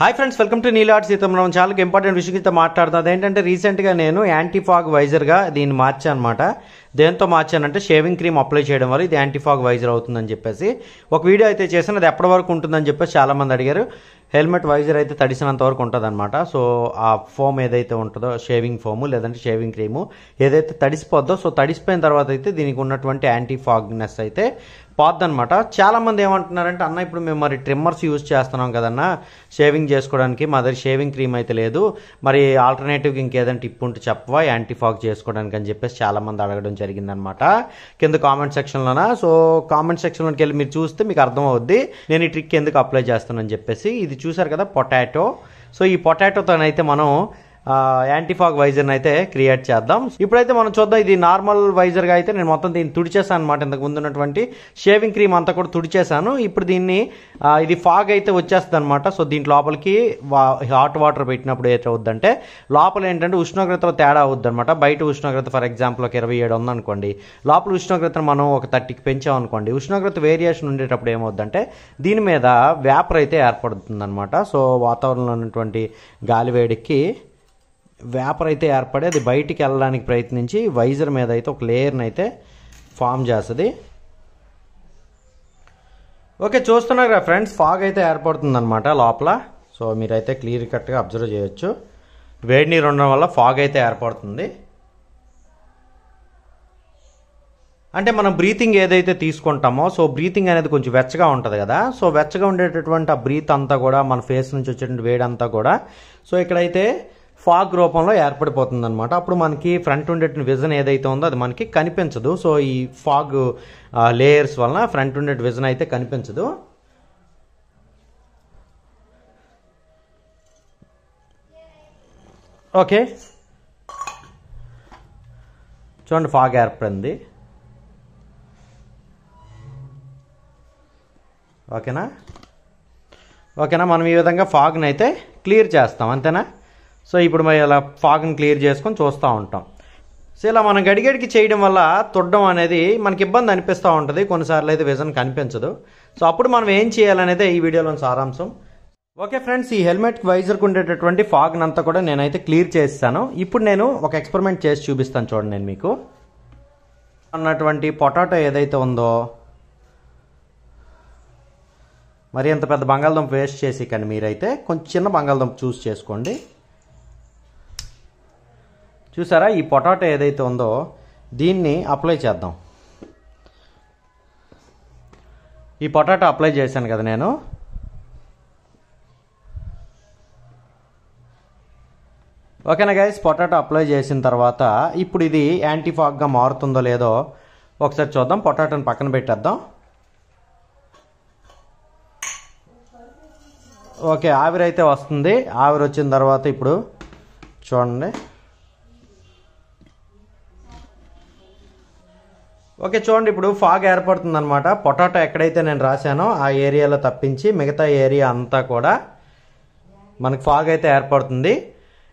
hi friends welcome to Neel arts మనం చాలా important విషయం కింద మాట్లాడుతుంది అదేంటంటే రీసెంట్గా నేను యాంటీఫాగ్ వైజర్గా దీన్ని మార్చాను అనమాట దేంతో మార్చానంటే షేవింగ్ క్రీమ్ అప్లై చేయడం వల్ల ఇది యాంటీఫాగ్ వైజర్ అవుతుందని చెప్పేసి ఒక వీడియో అయితే చేసిన అది ఎప్పటి వరకు ఉంటుందని చెప్పేసి చాలామంది అడిగారు హెల్మెట్ వైజర్ అయితే తడిసినంత వరకు ఉంటుందన్నమాట సో ఆ ఫోమ్ ఏదైతే ఉంటుందో షేవింగ్ ఫోము లేదంటే షేవింగ్ క్రీము ఏదైతే తడిసిపోద్దో సో తడిసిపోయిన తర్వాత అయితే దీనికి ఉన్నటువంటి యాంటీ ఫాగ్నెస్ అయితే పోద్దనమాట చాలామంది ఏమంటున్నారంటే అన్న ఇప్పుడు మేము మరి ట్రిమ్మర్స్ యూజ్ చేస్తున్నాం కదన్నా షేవింగ్ చేసుకోవడానికి మా దగ్గర షేవింగ్ క్రీమ్ అయితే లేదు మరి ఆల్టర్నేటివ్ ఇంకేదంటే టిప్ ఉంటే చెప్పవా యాంటీఫాక్ చేసుకోవడానికి అని చెప్పేసి చాలామంది అడగడం జరిగిందనమాట కింద కామెంట్ సెక్షన్లోన సో కామెంట్ సెక్షన్లోకి వెళ్ళి మీరు చూస్తే మీకు అర్థం అవుద్ది నేను ఈ ట్రిక్ ఎందుకు అప్లై చేస్తానని చెప్పేసి ఇది చూసారు కదా పొటాటో సో ఈ పొటాటోతోనైతే మనం యాంటీఫాగ్ వైజర్ అయితే క్రియేట్ చేద్దాం ఇప్పుడైతే మనం చూద్దాం ఇది నార్మల్ వైజర్గా అయితే నేను మొత్తం దీన్ని తుడిచేసాను అనమాట ఇంతకు ముందు ఉన్నటువంటి షేవింగ్ క్రీమ్ అంతా కూడా తుడిచేసాను ఇప్పుడు దీన్ని ఇది ఫాగ్ అయితే వచ్చేస్తుంది అనమాట సో దీంట్లో లోపలికి హాట్ వాటర్ పెట్టినప్పుడు అవుద్దంటే లోపల ఏంటంటే ఉష్ణోగ్రతలో తేడా అవుద్ది అనమాట బయట ఉష్ణోగ్రత ఫర్ ఎగ్జాంపుల్ ఒక ఇరవై ఏడు ఉందనుకోండి లోపల ఉష్ణోగ్రతను మనం ఒక థర్టీకి పెంచామనుకోండి ఉష్ణోగ్రత వేరియేషన్ ఉండేటప్పుడు ఏమవుద్దంటే దీని మీద వ్యాపర్ అయితే ఏర్పడుతుంది అనమాట సో వాతావరణంలో ఉన్నటువంటి గాలి వేడికి వేపర్ అయితే ఏర్పడి అది బయటికి వెళ్ళడానికి ప్రయత్నించి వైజర్ మీద అయితే ఒక లేయర్ని అయితే ఫామ్ చేస్తుంది ఓకే చూస్తున్నారు కదా ఫ్రెండ్స్ ఫాగ్ అయితే ఏర్పడుతుందన్నమాట లోపల సో మీరైతే క్లియర్ కట్గా అబ్జర్వ్ చేయొచ్చు వేడి నీరు ఉండడం వల్ల ఫాగ్ అయితే ఏర్పడుతుంది అంటే మనం బ్రీతింగ్ ఏదైతే తీసుకుంటామో సో బ్రీతింగ్ అనేది కొంచెం వెచ్చగా ఉంటుంది కదా సో వెచ్చగా ఉండేటటువంటి ఆ బ్రీత్ అంతా కూడా మన ఫేస్ నుంచి వచ్చేటువంటి వేడంతా కూడా సో ఇక్కడైతే ఫాగ్ రూపంలో ఏర్పడిపోతుంది అనమాట అప్పుడు మనకి ఫ్రంట్ ఉండేట్ విజన్ ఏదైతే ఉందో అది మనకి కనిపించదు సో ఈ ఫాగ్ లేయర్స్ వలన ఫ్రంట్ ఉండేటి విజన్ అయితే కనిపించదు ఓకే చూడండి ఫాగ్ ఏర్పడింది ఓకేనా ఓకేనా మనం ఈ విధంగా ఫాగ్ని అయితే క్లియర్ చేస్తాం అంతేనా సో ఇప్పుడు మరి అలా ఫాగ్ని క్లియర్ చేసుకొని చూస్తూ ఉంటాం సో ఇలా మనం గడిగడికి చేయడం వల్ల తుడ్డం అనేది మనకి ఇబ్బంది అనిపిస్తూ ఉంటుంది కొన్నిసార్లు అయితే విజన్ కనిపించదు సో అప్పుడు మనం ఏం చేయాలనేది ఈ వీడియోలో సారాంశం ఓకే ఫ్రెండ్స్ ఈ హెల్మెట్కి వైజర్కి ఉండేటటువంటి ఫాగ్ని అంతా కూడా నేనైతే క్లియర్ చేస్తాను ఇప్పుడు నేను ఒక ఎక్స్పెరిమెంట్ చేసి చూపిస్తాను చూడండి నేను మీకు అన్నటువంటి పొటాటో ఏదైతే ఉందో మరి అంత పెద్ద బంగాళదుంప వేస్ట్ చేసి కానీ మీరైతే కొంచెం చిన్న బంగాళదుంప చూస్ చేసుకోండి చూసారా ఈ పొటాటో ఏదైతే ఉందో దీన్ని అప్లై చేద్దాం ఈ పొటాటో అప్లై చేశాను కదా నేను ఓకేనా గైస్ పొటాటో అప్లై చేసిన తర్వాత ఇప్పుడు ఇది యాంటీఫాగ్గా మారుతుందో లేదో ఒకసారి చూద్దాం పొటాటోని పక్కన పెట్టేద్దాం ఓకే ఆవిరైతే వస్తుంది ఆవిరి వచ్చిన తర్వాత ఇప్పుడు చూడండి ఓకే చూడండి ఇప్పుడు ఫాగ్ ఏర్పడుతుంది అనమాట పొటాటో ఎక్కడైతే నేను రాశానో ఆ ఏరియాలో తప్పించి మిగతా ఏరియా అంతా కూడా మనకు ఫాగ్ అయితే ఏర్పడుతుంది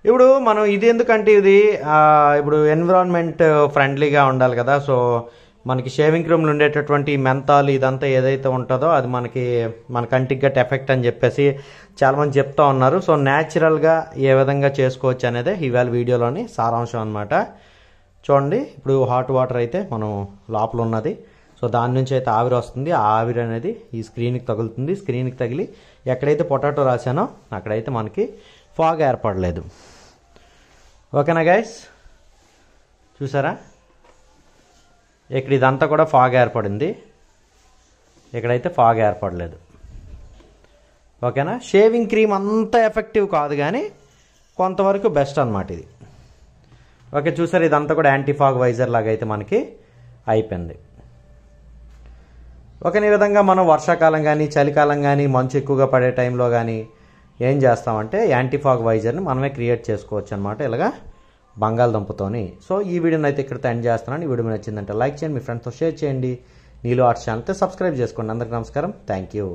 ఇప్పుడు మనం ఇది ఎందుకంటే ఇది ఇప్పుడు ఎన్విరాన్మెంట్ ఫ్రెండ్లీగా ఉండాలి కదా సో మనకి షేవింగ్ రూమ్లు ఉండేటటువంటి మెంతాలు ఇదంతా ఏదైతే ఉంటుందో అది మనకి మన కంటికి గట్ ఎఫెక్ట్ అని చెప్పేసి చాలామంది చెప్తా ఉన్నారు సో న్యాచురల్గా ఏ విధంగా చేసుకోవచ్చు అనేది ఇవాళ వీడియోలోని సారాంశం అనమాట చూడండి ఇప్పుడు హాట్ వాటర్ అయితే మనం లోపల ఉన్నది సో దాని నుంచి అయితే ఆవిరి వస్తుంది ఆ ఆవిరి అనేది ఈ స్క్రీన్కి తగులుతుంది స్క్రీన్కి తగిలి ఎక్కడైతే పొటాటో రాశానో అక్కడైతే మనకి ఫాగ్ ఏర్పడలేదు ఓకేనా గైస్ చూసారా ఇక్కడ ఇదంతా కూడా ఫాగ్ ఏర్పడింది ఇక్కడైతే ఫాగ్ ఏర్పడలేదు ఓకేనా షేవింగ్ క్రీమ్ అంత ఎఫెక్టివ్ కాదు కానీ కొంతవరకు బెస్ట్ అనమాట ఇది ఓకే చూసారు ఇదంతా కూడా యాంటీఫాగ్ వైజర్ లాగా అయితే మనకి అయిపోయింది ఒక ఈ విధంగా మనం వర్షాకాలం కానీ చలికాలం కానీ మంచు ఎక్కువగా పడే టైంలో కానీ ఏం చేస్తామంటే యాంటీఫాగ్ వైజర్ని మనమే క్రియేట్ చేసుకోవచ్చు అనమాట ఇలాగా బంగాళదుంపతోని సో ఈ వీడియోని అయితే ఇక్కడితో ఎండ్ చేస్తున్నాను ఈ వీడియో నచ్చిందంటే లైక్ చేయండి మీ ఫ్రెండ్స్తో షేర్ చేయండి నీళ్ళు ఆర్ట్స్ ఛానల్తో సబ్స్క్రైబ్ చేసుకోండి అందరికీ నమస్కారం థ్యాంక్ యూ